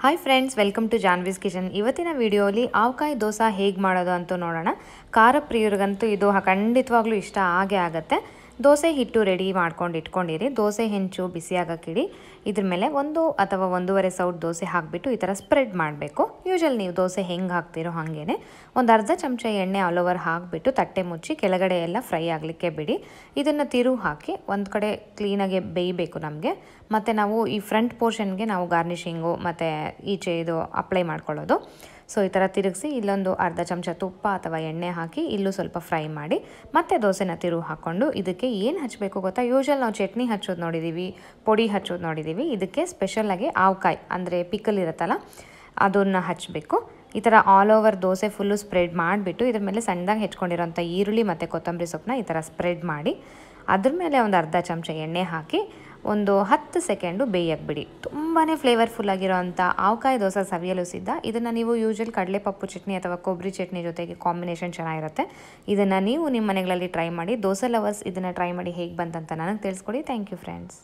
hi friends welcome to Janvi's kitchen ಇವತ್ತಿನ ವಿಡಿಯೋಲಿ ಆವಕಾಯಿ ದೋಸೆ ಹೇಗೆ ಮಾಡೋದು ಅಂತೂ ನೋಡೋಣ ಖಾರ ಪ್ರಿಯರಿಗಂತೂ ಇದು ಖಂಡಿತವಾಗ್ಲೂ ಇಷ್ಟ ಆಗೇ ಆಗುತ್ತೆ ದೋಸೆ ಹಿಟ್ಟು ರೆಡಿ ಮಾಡ್ಕೊಂಡು ಇಟ್ಕೊಂಡಿರಿ ದೋಸೆ ಹೆಂಚು ಬಿಸಿಯಾಗಕ್ಕಿಡಿ ಇದ್ರ ಮೇಲೆ ಒಂದು ಅಥವಾ ಒಂದೂವರೆ ಸೌಟ್ ದೋಸೆ ಹಾಕಿಬಿಟ್ಟು ಈ ಥರ ಸ್ಪ್ರೆಡ್ ಮಾಡಬೇಕು ಯೂಶಲ್ ನೀವು ದೋಸೆ ಹೆಂಗೆ ಹಾಕ್ತಿರೋ ಹಾಗೇ ಒಂದು ಅರ್ಧ ಚಮಚ ಎಣ್ಣೆ ಆಲ್ ಓವರ್ ಹಾಕಿಬಿಟ್ಟು ತಟ್ಟೆ ಮುಚ್ಚಿ ಕೆಳಗಡೆ ಎಲ್ಲ ಫ್ರೈ ಆಗಲಿಕ್ಕೆ ಬಿಡಿ ಇದನ್ನು ತಿರು ಹಾಕಿ ಒಂದು ಕಡೆ ಕ್ಲೀನಾಗಿ ಬೇಯಬೇಕು ನಮಗೆ ಮತ್ತು ನಾವು ಈ ಫ್ರಂಟ್ ಪೋರ್ಷನ್ಗೆ ನಾವು ಗಾರ್ನಿಷಿಂಗು ಮತ್ತು ಈಚೆ ಇದು ಅಪ್ಲೈ ಮಾಡ್ಕೊಳ್ಳೋದು ಸೊ ಈ ಥರ ತಿರುಗಿಸಿ ಇಲ್ಲೊಂದು ಅರ್ಧ ಚಮಚ ತುಪ್ಪ ಅಥವಾ ಎಣ್ಣೆ ಹಾಕಿ ಇಲ್ಲೂ ಸ್ವಲ್ಪ ಫ್ರೈ ಮಾಡಿ ಮತ್ತೆ ದೋಸೆನ ತಿರುವು ಹಾಕ್ಕೊಂಡು ಇದಕ್ಕೆ ಏನು ಹಚ್ಚಬೇಕು ಗೊತ್ತಾ ಯೂಶಲ್ ನಾವು ಚಟ್ನಿ ಹಚ್ಚೋದು ನೋಡಿದ್ದೀವಿ ಪೊಡಿ ಹಚ್ಚೋದು ನೋಡಿದ್ದೀವಿ ಇದಕ್ಕೆ ಸ್ಪೆಷಲಾಗಿ ಆವ್ಕಾಯಿ ಅಂದರೆ ಪಿಕಲ್ ಇರುತ್ತಲ್ಲ ಅದನ್ನು ಹಚ್ಚಬೇಕು ಈ ಥರ all over dosa full spread ಮಾಡಿಬಿಟ್ಟು ಇದ್ರ ಮೇಲೆ ಸಣ್ಣದಾಗಿ ಹೆಚ್ಕೊಂಡಿರೋಂಥ ಈರುಳ್ಳಿ ಮತ್ತು ಕೊತ್ತಂಬರಿ ಸೊಪ್ಪನ್ನ ಈ ಥರ ಸ್ಪ್ರೆಡ್ ಮಾಡಿ ಅದ್ರ ಮೇಲೆ ಒಂದು ಅರ್ಧ ಚಮಚ ಎಣ್ಣೆ ಹಾಕಿ ಒಂದು ಹತ್ತು ಸೆಕೆಂಡು ಬೇಯಕ್ಕೆ ಬಿಡಿ ತುಂಬಾ ಫ್ಲೇವರ್ಫುಲ್ ಆಗಿರೋವಂಥ ಆವಕಾಯಿ ದೋಸೆ ಸವಿಯಲು ಸಿದ್ಧ ಇದನ್ನು ನೀವು ಯೂಶಲ್ ಪಪ್ಪು ಚಟ್ನಿ ಅಥವಾ ಕೊಬ್ಬರಿ ಚಟ್ನಿ ಜೊತೆಗೆ ಕಾಂಬಿನೇಷನ್ ಚೆನ್ನಾಗಿರುತ್ತೆ ಇದನ್ನು ನೀವು ನಿಮ್ಮ ಮನೆಗಳಲ್ಲಿ ಟ್ರೈ ಮಾಡಿ ದೋಸೆ ಲವರ್ಸ್ ಇದನ್ನು ಟ್ರೈ ಮಾಡಿ ಹೇಗೆ ಬಂತಂತ ನನಗೆ ತಿಳಿಸ್ಕೊಡಿ ಥ್ಯಾಂಕ್ ಯು ಫ್ರೆಂಡ್ಸ್